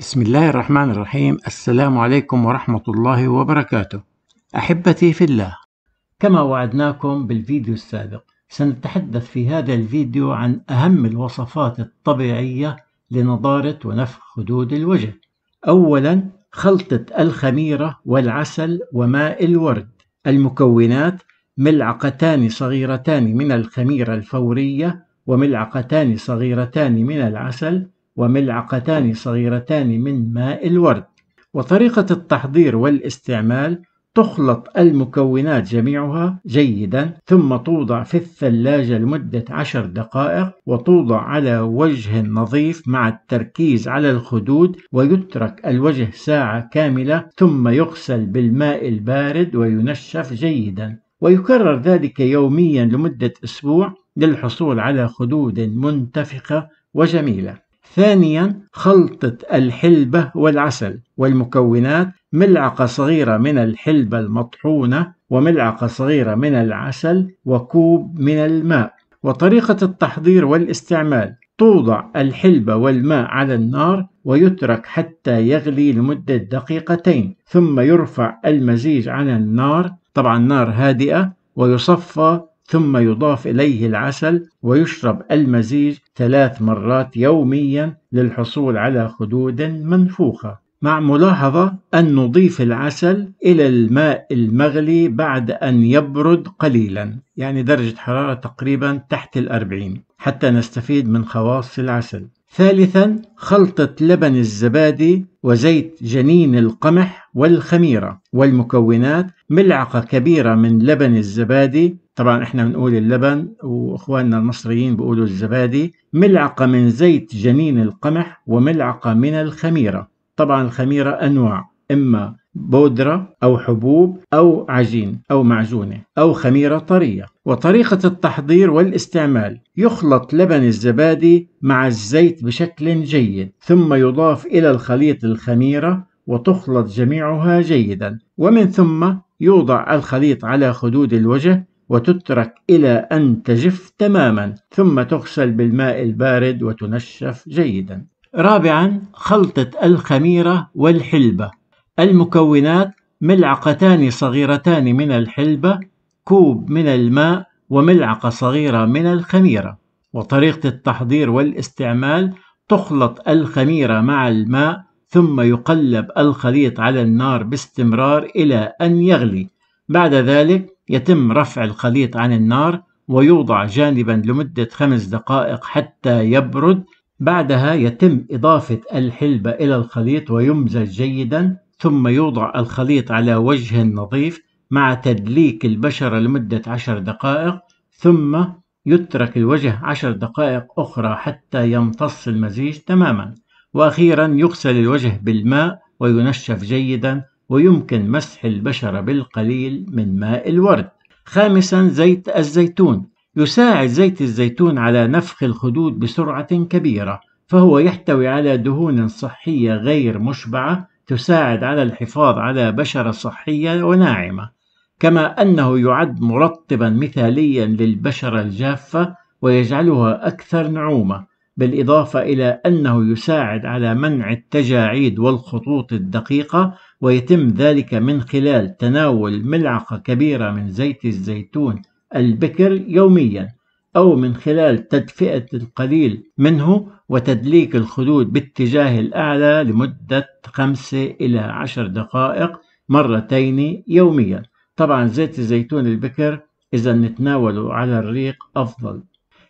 بسم الله الرحمن الرحيم السلام عليكم ورحمة الله وبركاته أحبتي في الله كما وعدناكم بالفيديو السابق سنتحدث في هذا الفيديو عن أهم الوصفات الطبيعية لنضارة ونفخ خدود الوجه أولا خلطة الخميرة والعسل وماء الورد المكونات ملعقتان صغيرتان من الخميرة الفورية وملعقتان صغيرتان من العسل وملعقتان صغيرتان من ماء الورد وطريقة التحضير والاستعمال تخلط المكونات جميعها جيدا ثم توضع في الثلاجة لمدة عشر دقائق وتوضع على وجه نظيف مع التركيز على الخدود ويترك الوجه ساعة كاملة ثم يغسل بالماء البارد وينشف جيدا ويكرر ذلك يوميا لمدة أسبوع للحصول على خدود منتفخة وجميلة ثانيا خلطة الحلبة والعسل والمكونات ملعقة صغيرة من الحلبة المطحونة وملعقة صغيرة من العسل وكوب من الماء وطريقة التحضير والاستعمال توضع الحلبة والماء على النار ويترك حتى يغلي لمدة دقيقتين ثم يرفع المزيج على النار طبعا نار هادئة ويصفى ثم يضاف إليه العسل ويشرب المزيج ثلاث مرات يوميا للحصول على خدود منفوخة مع ملاحظة أن نضيف العسل إلى الماء المغلي بعد أن يبرد قليلا يعني درجة حرارة تقريبا تحت الأربعين حتى نستفيد من خواص العسل ثالثا خلطة لبن الزبادي وزيت جنين القمح والخميرة والمكونات ملعقة كبيرة من لبن الزبادي طبعا احنا بنقول اللبن واخواننا المصريين بيقولوا الزبادي ملعقة من زيت جنين القمح وملعقة من الخميرة طبعا الخميرة أنواع إما بودرة أو حبوب أو عجين أو معجونة أو خميرة طرية وطريقة التحضير والاستعمال يخلط لبن الزبادي مع الزيت بشكل جيد ثم يضاف إلى الخليط الخميرة وتخلط جميعها جيدا ومن ثم يوضع الخليط على خدود الوجه وتترك إلى أن تجف تماما ثم تغسل بالماء البارد وتنشف جيدا رابعا خلطة الخميرة والحلبة المكونات ملعقتان صغيرتان من الحلبة كوب من الماء وملعقة صغيرة من الخميرة وطريقة التحضير والاستعمال تخلط الخميرة مع الماء ثم يقلب الخليط على النار باستمرار إلى أن يغلي بعد ذلك يتم رفع الخليط عن النار ويوضع جانبا لمدة خمس دقائق حتى يبرد بعدها يتم إضافة الحلبة إلى الخليط ويمزج جيدا ثم يوضع الخليط على وجه نظيف مع تدليك البشرة لمدة عشر دقائق ثم يترك الوجه عشر دقائق أخرى حتى يمتص المزيج تماما وأخيرا يغسل الوجه بالماء وينشف جيدا ويمكن مسح البشرة بالقليل من ماء الورد. خامسا زيت الزيتون يساعد زيت الزيتون على نفخ الخدود بسرعة كبيرة فهو يحتوي على دهون صحية غير مشبعة تساعد على الحفاظ على بشرة صحية وناعمة كما أنه يعد مرطبا مثاليا للبشرة الجافة ويجعلها أكثر نعومة بالإضافة إلى أنه يساعد على منع التجاعيد والخطوط الدقيقة ويتم ذلك من خلال تناول ملعقة كبيرة من زيت الزيتون البكر يوميا أو من خلال تدفئة القليل منه وتدليك الخدود باتجاه الأعلى لمدة 5 إلى 10 دقائق مرتين يوميا طبعا زيت الزيتون البكر إذا نتناوله على الريق أفضل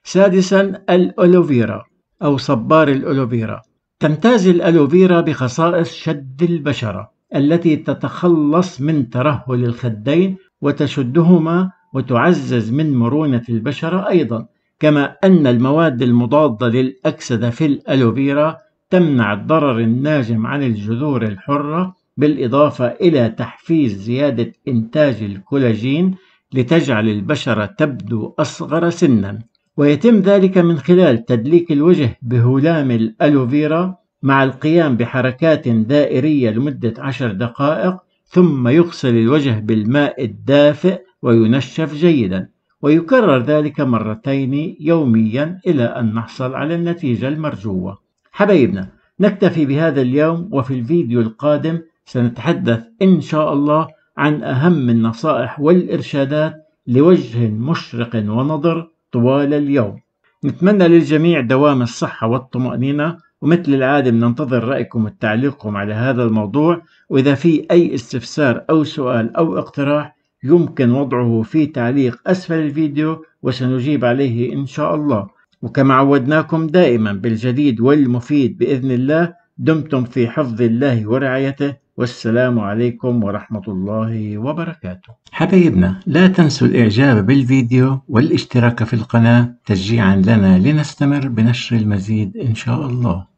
سادسا الألوفيرا أو صبار الألوفيرا تمتاز الألوفيرا بخصائص شد البشرة التي تتخلص من ترهل الخدين وتشدهما وتعزز من مرونة البشرة أيضا كما أن المواد المضادة للأكسدة في الألوفيرا تمنع الضرر الناجم عن الجذور الحرة بالإضافة إلى تحفيز زيادة إنتاج الكولاجين لتجعل البشرة تبدو أصغر سنا ويتم ذلك من خلال تدليك الوجه بهلام الألوفيرا مع القيام بحركات دائرية لمدة عشر دقائق ثم يغسل الوجه بالماء الدافئ وينشف جيدا ويكرر ذلك مرتين يوميا إلى أن نحصل على النتيجة المرجوة حبايبنا نكتفي بهذا اليوم وفي الفيديو القادم سنتحدث إن شاء الله عن أهم النصائح والإرشادات لوجه مشرق ونضر طوال اليوم نتمنى للجميع دوام الصحة والطمأنينة ومثل العادة بننتظر رأيكم وتعليقكم على هذا الموضوع وإذا في أي استفسار أو سؤال أو اقتراح يمكن وضعه في تعليق أسفل الفيديو وسنجيب عليه إن شاء الله وكما عودناكم دائما بالجديد والمفيد بإذن الله دمتم في حفظ الله ورعايته والسلام عليكم ورحمة الله وبركاته حبايبنا لا تنسوا الإعجاب بالفيديو والاشتراك في القناة تشجيعا لنا لنستمر بنشر المزيد إن شاء الله